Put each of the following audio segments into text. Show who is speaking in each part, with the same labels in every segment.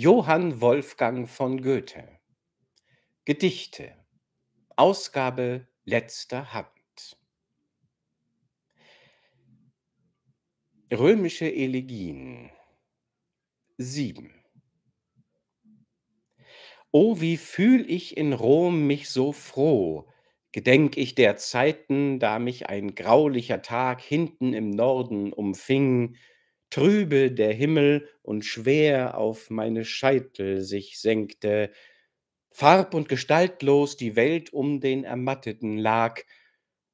Speaker 1: Johann Wolfgang von Goethe Gedichte Ausgabe letzter Hand Römische Elegien 7 O wie fühl ich in Rom mich so froh, gedenk ich der Zeiten, da mich ein graulicher Tag hinten im Norden umfing, trübe der Himmel und schwer auf meine Scheitel sich senkte, farb- und gestaltlos die Welt um den Ermatteten lag,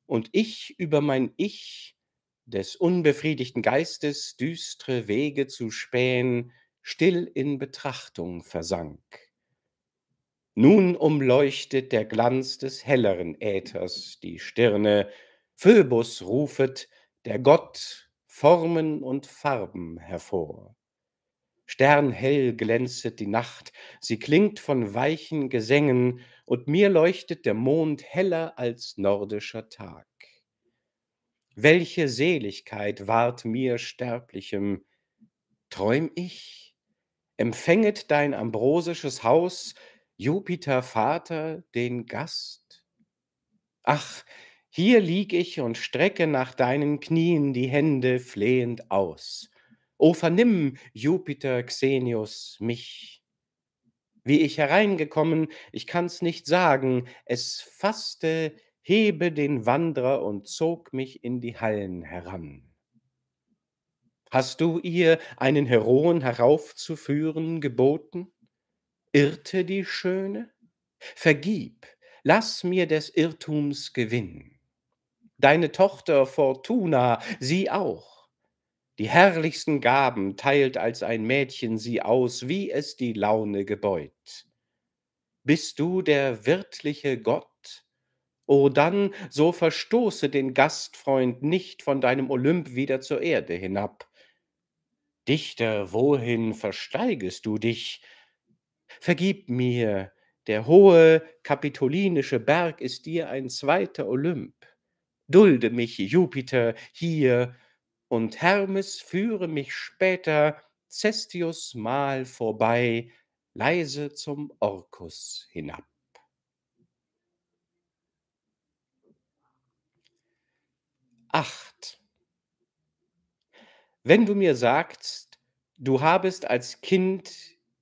Speaker 1: und ich über mein Ich des unbefriedigten Geistes düstre Wege zu spähen, still in Betrachtung versank. Nun umleuchtet der Glanz des helleren Äthers die Stirne, Phöbus rufet, der Gott Formen und Farben hervor. Sternhell glänzet die Nacht, sie klingt von weichen Gesängen, und mir leuchtet der Mond heller als nordischer Tag. Welche Seligkeit ward mir Sterblichem? Träum ich? Empfänget dein ambrosisches Haus, Jupiter Vater, den Gast? Ach, hier lieg ich und strecke nach deinen Knien die Hände flehend aus. O vernimm, Jupiter Xenius, mich. Wie ich hereingekommen, ich kann's nicht sagen, es faßte, hebe den Wanderer und zog mich in die Hallen heran. Hast du ihr einen Heroen heraufzuführen geboten? Irrte die Schöne? Vergib, lass mir des Irrtums Gewinn deine Tochter Fortuna, sie auch. Die herrlichsten Gaben teilt als ein Mädchen sie aus, wie es die Laune gebeut. Bist du der wirtliche Gott? O dann, so verstoße den Gastfreund nicht von deinem Olymp wieder zur Erde hinab. Dichter, wohin versteigest du dich? Vergib mir, der hohe kapitolinische Berg ist dir ein zweiter Olymp dulde mich Jupiter hier, und Hermes führe mich später Cestius mal vorbei, leise zum Orkus hinab. Acht. Wenn du mir sagst, du habest als Kind,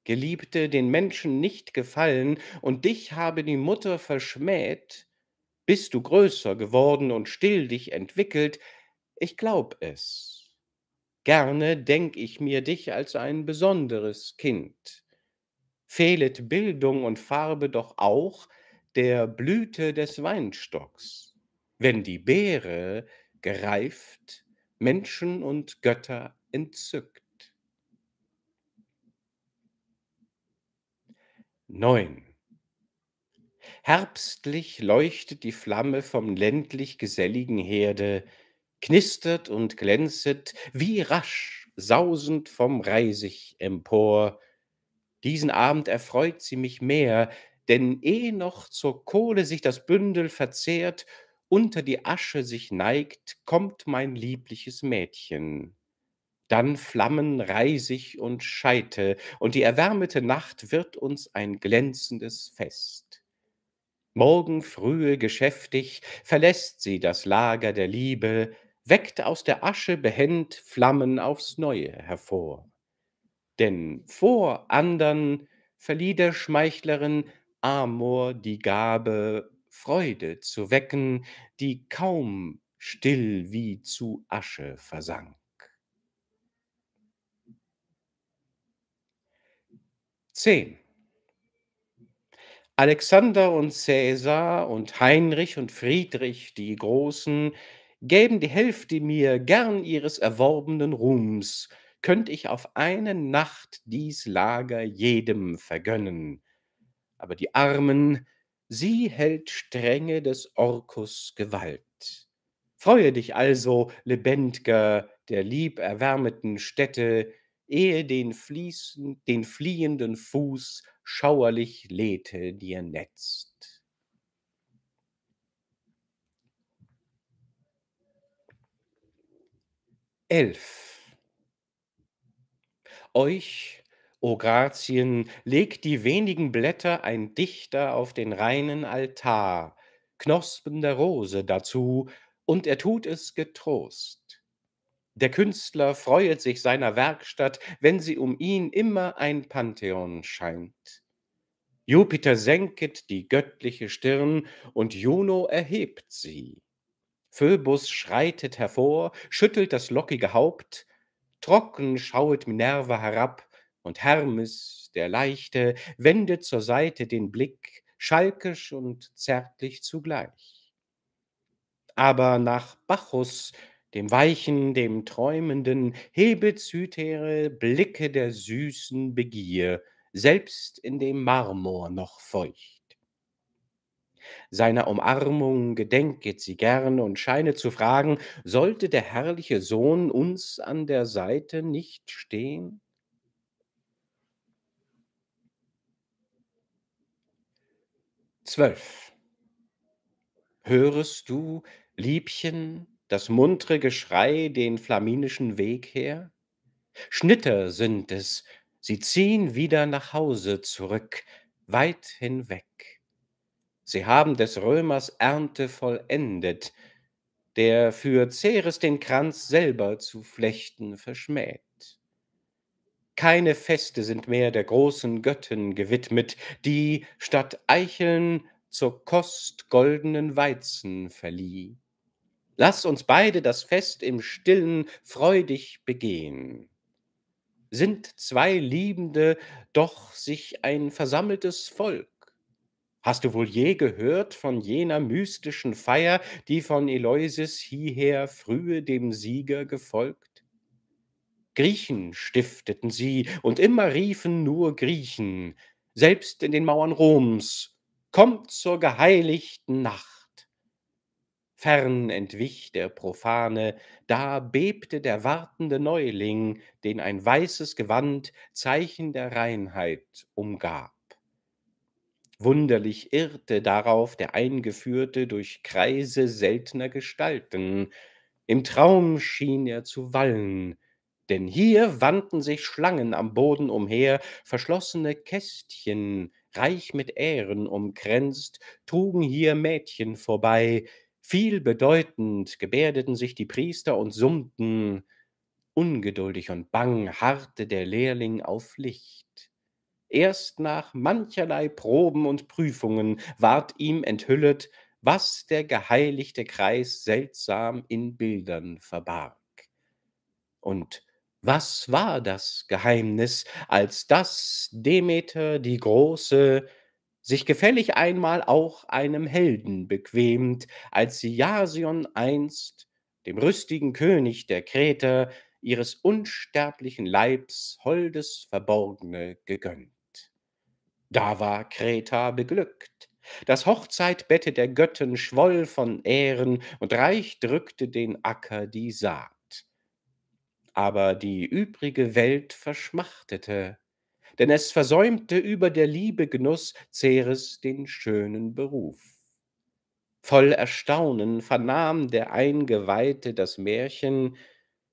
Speaker 1: Geliebte, den Menschen nicht gefallen und dich habe die Mutter verschmäht, bist du größer geworden und still dich entwickelt? Ich glaub es. Gerne denk ich mir dich als ein besonderes Kind. Fehlet Bildung und Farbe doch auch der Blüte des Weinstocks, wenn die Beere gereift Menschen und Götter entzückt. 9. Herbstlich leuchtet die Flamme vom ländlich geselligen Herde, knistert und glänzet wie rasch, sausend vom Reisig empor. Diesen Abend erfreut sie mich mehr, denn eh noch zur Kohle sich das Bündel verzehrt, unter die Asche sich neigt, kommt mein liebliches Mädchen. Dann flammen Reisig und Scheite, und die erwärmete Nacht wird uns ein glänzendes Fest. Morgen frühe geschäftig verlässt sie das Lager der Liebe, weckt aus der Asche behend Flammen aufs Neue hervor. Denn vor andern verlieh der Schmeichlerin Amor die Gabe, Freude zu wecken, die kaum still wie zu Asche versank. 10. Alexander und Cäsar und Heinrich und Friedrich, die Großen, gäben die Hälfte mir gern ihres erworbenen Ruhms, könnt ich auf eine Nacht dies Lager jedem vergönnen. Aber die Armen, sie hält Strenge des Orkus Gewalt. Freue dich also, Lebendger, der lieb erwärmeten Städte, ehe den, fließen, den fliehenden Fuß schauerlich Lethe dir netzt. Elf. Euch, o Grazien, legt die wenigen Blätter ein Dichter auf den reinen Altar, Knospen der Rose dazu, und er tut es getrost. Der Künstler freuet sich seiner Werkstatt, wenn sie um ihn immer ein Pantheon scheint. Jupiter senket die göttliche Stirn und Juno erhebt sie. Phöbus schreitet hervor, schüttelt das lockige Haupt, trocken schauet Minerva herab, und Hermes, der Leichte, wendet zur Seite den Blick, schalkisch und zärtlich zugleich. Aber nach Bacchus dem Weichen, dem Träumenden, hebe Zythere Blicke der süßen Begier, selbst in dem Marmor noch feucht. Seiner Umarmung gedenket sie gern und scheine zu fragen, sollte der herrliche Sohn uns an der Seite nicht stehen? Zwölf. Hörest du, Liebchen, das muntre Geschrei den flaminischen Weg her? Schnitter sind es, sie ziehen wieder nach Hause zurück, weit hinweg. Sie haben des Römers Ernte vollendet, der für Ceres den Kranz selber zu flechten verschmäht. Keine Feste sind mehr der großen Göttin gewidmet, die statt Eicheln zur Kost goldenen Weizen verlieh. Lass uns beide das Fest im Stillen freudig begehen. Sind zwei Liebende doch sich ein versammeltes Volk? Hast du wohl je gehört von jener mystischen Feier, die von Eloises hieher frühe dem Sieger gefolgt? Griechen stifteten sie, und immer riefen nur Griechen, selbst in den Mauern Roms, Kommt zur geheiligten Nacht. Fern entwich der Profane, da bebte der wartende Neuling, den ein weißes Gewand Zeichen der Reinheit umgab. Wunderlich irrte darauf der Eingeführte durch Kreise seltner Gestalten. Im Traum schien er zu wallen, denn hier wandten sich Schlangen am Boden umher, verschlossene Kästchen, reich mit Ähren umkränzt, trugen hier Mädchen vorbei, Vielbedeutend gebärdeten sich die Priester und summten, ungeduldig und bang harrte der Lehrling auf Licht. Erst nach mancherlei Proben und Prüfungen ward ihm enthüllet, was der geheiligte Kreis seltsam in Bildern verbarg. Und was war das Geheimnis, als dass Demeter die große sich gefällig einmal auch einem Helden bequemt, als sie Jasion einst, dem rüstigen König der Kreter, ihres unsterblichen Leibs holdes Verborgene gegönnt. Da war Kreta beglückt. Das Hochzeitbette der Göttin schwoll von Ähren und reich drückte den Acker die Saat. Aber die übrige Welt verschmachtete, denn es versäumte über der Liebe Genuss Ceres den schönen Beruf. Voll Erstaunen vernahm der Eingeweihte das Märchen,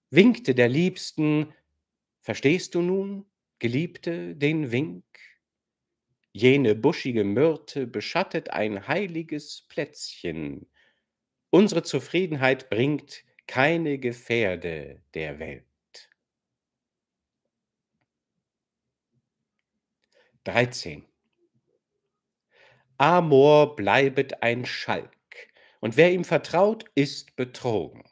Speaker 1: winkte der Liebsten, verstehst du nun, Geliebte, den Wink? Jene buschige Myrte beschattet ein heiliges Plätzchen. Unsere Zufriedenheit bringt keine Gefährde der Welt. 13. Amor bleibet ein Schalk, und wer ihm vertraut, ist betrogen.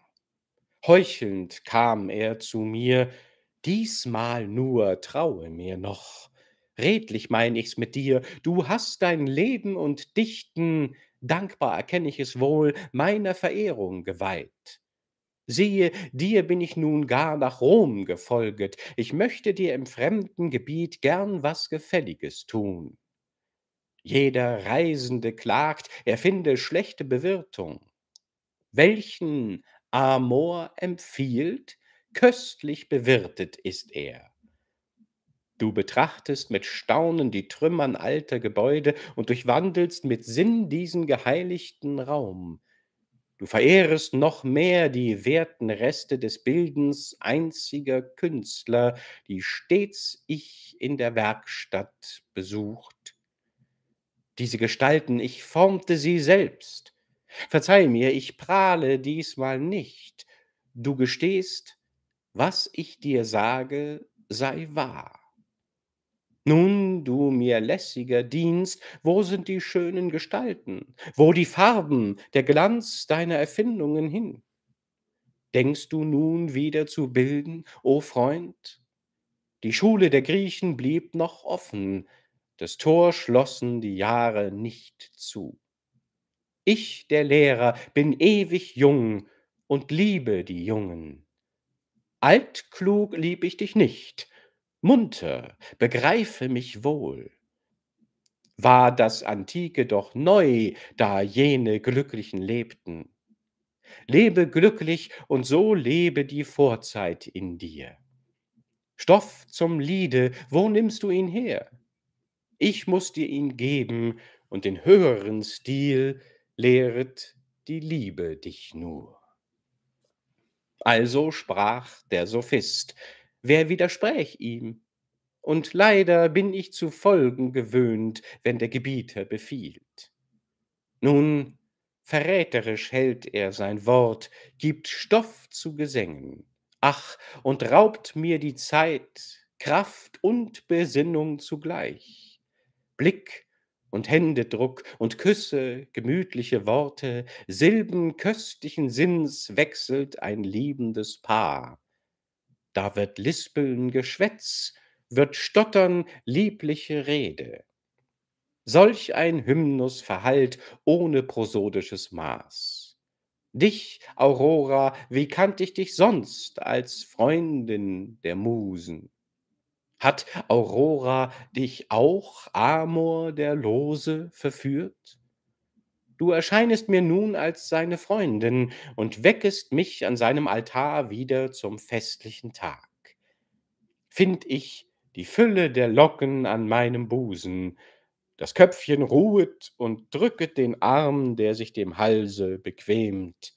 Speaker 1: Heuchelnd kam er zu mir, diesmal nur traue mir noch. Redlich mein ich's mit dir, du hast dein Leben und Dichten, dankbar erkenn ich es wohl, meiner Verehrung geweiht. Siehe, dir bin ich nun gar nach Rom gefolget, ich möchte dir im fremden Gebiet gern was Gefälliges tun. Jeder Reisende klagt, er finde schlechte Bewirtung. Welchen Amor empfiehlt, köstlich bewirtet ist er. Du betrachtest mit Staunen die Trümmern alter Gebäude und durchwandelst mit Sinn diesen geheiligten Raum. Du verehrest noch mehr die werten Reste des Bildens einziger Künstler, die stets ich in der Werkstatt besucht. Diese Gestalten, ich formte sie selbst. Verzeih mir, ich prahle diesmal nicht. Du gestehst, was ich dir sage, sei wahr. Nun, du mir lässiger Dienst, wo sind die schönen Gestalten, wo die Farben, der Glanz deiner Erfindungen hin? Denkst du nun wieder zu bilden, o oh Freund? Die Schule der Griechen blieb noch offen, das Tor schlossen die Jahre nicht zu. Ich, der Lehrer, bin ewig jung und liebe die Jungen. Altklug lieb ich dich nicht, munter, begreife mich wohl. War das Antike doch neu, da jene Glücklichen lebten. Lebe glücklich und so lebe die Vorzeit in dir. Stoff zum Liede, wo nimmst du ihn her? Ich muß dir ihn geben, und den höheren Stil lehret die Liebe dich nur. Also sprach der Sophist, wer widerspräch ihm? Und leider bin ich zu folgen gewöhnt, wenn der Gebieter befiehlt. Nun, verräterisch hält er sein Wort, gibt Stoff zu Gesängen, ach, und raubt mir die Zeit, Kraft und Besinnung zugleich. Blick und Händedruck und Küsse, gemütliche Worte, Silben köstlichen Sinns wechselt ein liebendes Paar da wird Lispeln Geschwätz, wird Stottern liebliche Rede. Solch ein Hymnus verhallt ohne prosodisches Maß. Dich, Aurora, wie kannt ich dich sonst als Freundin der Musen? Hat Aurora dich auch Amor der Lose verführt? Du erscheinest mir nun als seine Freundin und weckest mich an seinem Altar wieder zum festlichen Tag. Find ich die Fülle der Locken an meinem Busen, das Köpfchen ruhet und drücket den Arm, der sich dem Halse bequemt.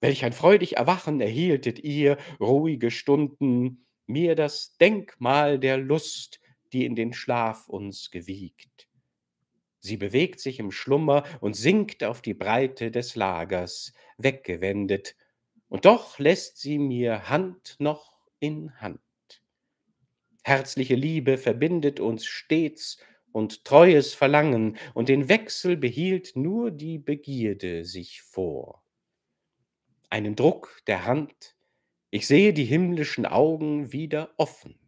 Speaker 1: Welch ein freudig Erwachen erhieltet ihr, ruhige Stunden, mir das Denkmal der Lust, die in den Schlaf uns gewiegt. Sie bewegt sich im Schlummer und sinkt auf die Breite des Lagers, weggewendet, und doch lässt sie mir Hand noch in Hand. Herzliche Liebe verbindet uns stets und treues Verlangen, und den Wechsel behielt nur die Begierde sich vor. Einen Druck der Hand, ich sehe die himmlischen Augen wieder offen.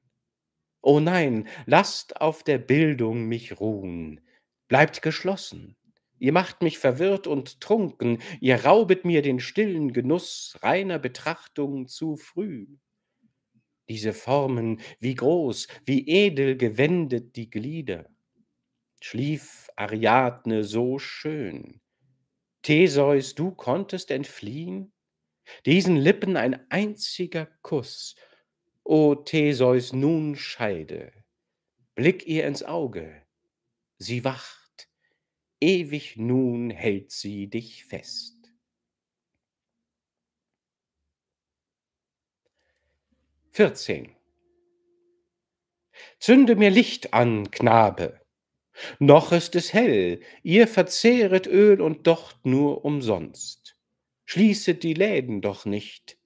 Speaker 1: O oh nein, lasst auf der Bildung mich ruhen, Bleibt geschlossen. Ihr macht mich verwirrt und trunken, ihr raubet mir den stillen Genuss reiner Betrachtung zu früh. Diese Formen, wie groß, wie edel gewendet die Glieder. Schlief Ariadne so schön. Theseus, du konntest entfliehen? Diesen Lippen ein einziger Kuss. O Theseus, nun scheide. Blick ihr ins Auge. Sie wacht ewig nun hält sie dich fest. Vierzehn. Zünde mir Licht an, Knabe. Noch ist es hell, ihr verzehret Öl und docht nur umsonst. Schließet die Läden doch nicht.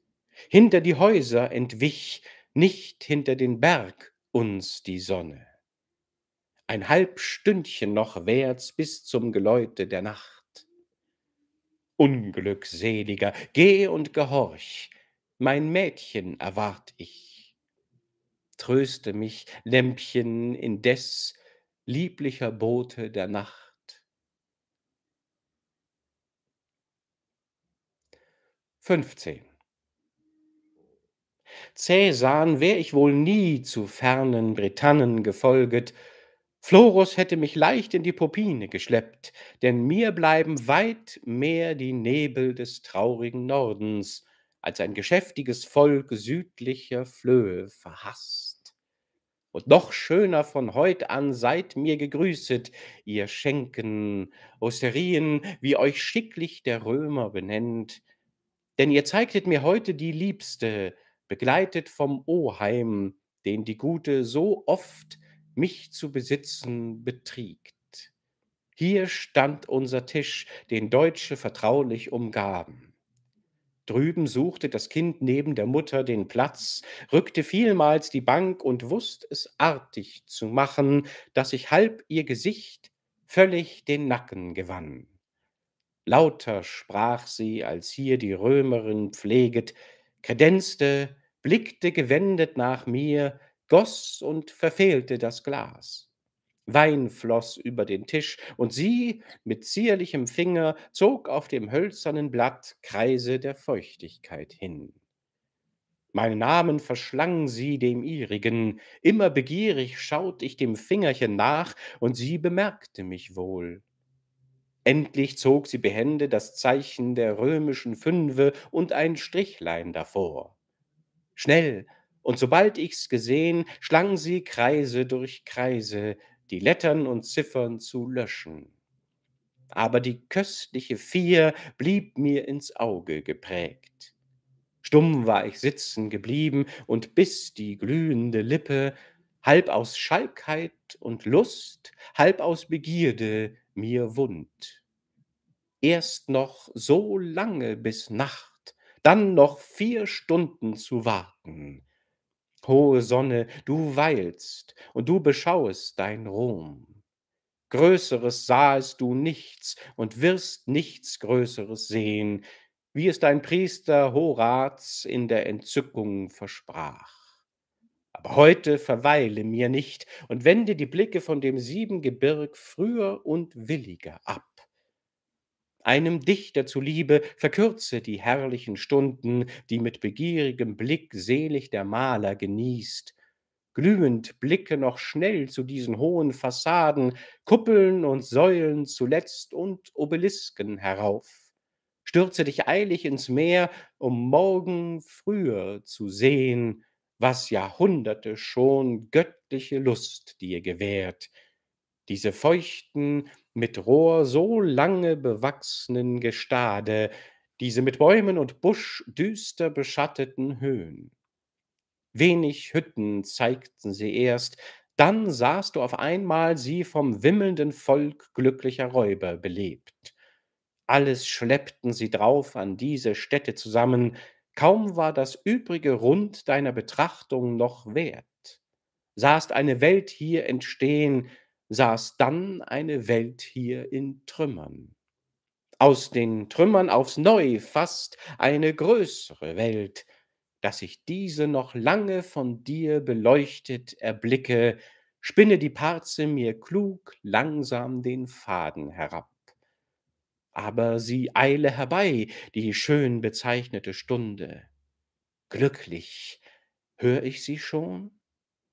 Speaker 1: Hinter die Häuser entwich, nicht hinter den Berg uns die Sonne. Ein halb Stündchen noch währt's bis zum Geläute der Nacht. Unglückseliger, geh und gehorch, mein Mädchen erwart ich. Tröste mich, Lämpchen, indes, lieblicher Bote der Nacht. Fünfzehn. Cäsarn wär ich wohl nie zu fernen Britannen gefolget, Florus hätte mich leicht in die Popine geschleppt, denn mir bleiben weit mehr die Nebel des traurigen Nordens, als ein geschäftiges Volk südlicher Flöhe verhaßt. Und noch schöner von heut an seid mir gegrüßet, ihr Schenken, Osterien, wie euch schicklich der Römer benennt, denn ihr zeigtet mir heute die Liebste, begleitet vom Oheim, den die Gute so oft mich zu besitzen betriegt. Hier stand unser Tisch, den Deutsche vertraulich umgaben. Drüben suchte das Kind neben der Mutter den Platz, rückte vielmals die Bank und wußt es artig zu machen, daß ich halb ihr Gesicht völlig den Nacken gewann. Lauter sprach sie, als hier die Römerin pfleget, kredenzte, blickte gewendet nach mir, goss und verfehlte das Glas. Wein floss über den Tisch, und sie mit zierlichem Finger zog auf dem hölzernen Blatt Kreise der Feuchtigkeit hin. Meinen Namen verschlang sie dem ihrigen, immer begierig schaut ich dem Fingerchen nach, und sie bemerkte mich wohl. Endlich zog sie behende das Zeichen der römischen Fünfe und ein Strichlein davor. Schnell und sobald ich's gesehen, schlang sie Kreise durch Kreise, die Lettern und Ziffern zu löschen. Aber die köstliche Vier blieb mir ins Auge geprägt. Stumm war ich sitzen geblieben und biss die glühende Lippe, halb aus Schalkheit und Lust, halb aus Begierde mir wund. Erst noch so lange bis Nacht, dann noch vier Stunden zu warten. Hohe Sonne, du weilst und du beschauest dein Ruhm. Größeres sahest du nichts und wirst nichts Größeres sehen, wie es dein Priester Horaz in der Entzückung versprach. Aber heute verweile mir nicht und wende die Blicke von dem Siebengebirg früher und williger ab einem Dichter zuliebe, verkürze die herrlichen Stunden, die mit begierigem Blick selig der Maler genießt. Glühend blicke noch schnell zu diesen hohen Fassaden, Kuppeln und Säulen zuletzt und Obelisken herauf. Stürze dich eilig ins Meer, um morgen früher zu sehen, was Jahrhunderte schon göttliche Lust dir gewährt, diese feuchten, mit Rohr so lange bewachsenen Gestade, diese mit Bäumen und Busch düster beschatteten Höhen. Wenig Hütten zeigten sie erst, dann sahst du auf einmal sie vom wimmelnden Volk glücklicher Räuber belebt. Alles schleppten sie drauf an diese Städte zusammen, kaum war das übrige Rund deiner Betrachtung noch wert. Sahst eine Welt hier entstehen, saß dann eine Welt hier in Trümmern. Aus den Trümmern aufs Neu fast eine größere Welt, dass ich diese noch lange von dir beleuchtet erblicke, spinne die Parze mir klug langsam den Faden herab. Aber sie eile herbei, die schön bezeichnete Stunde. Glücklich, hör ich sie schon?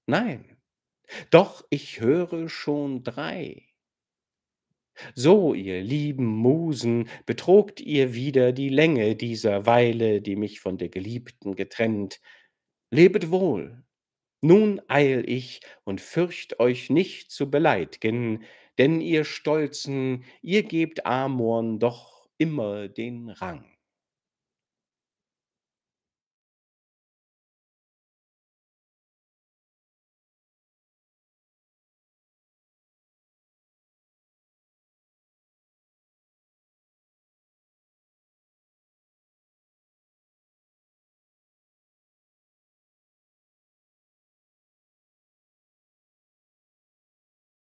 Speaker 1: Nein, doch ich höre schon drei. So, ihr lieben Musen, betrogt ihr wieder die Länge dieser Weile, die mich von der Geliebten getrennt. Lebet wohl. Nun eil ich und fürcht euch nicht zu beleidgen, denn ihr Stolzen, ihr gebt Amorn doch immer den Rang.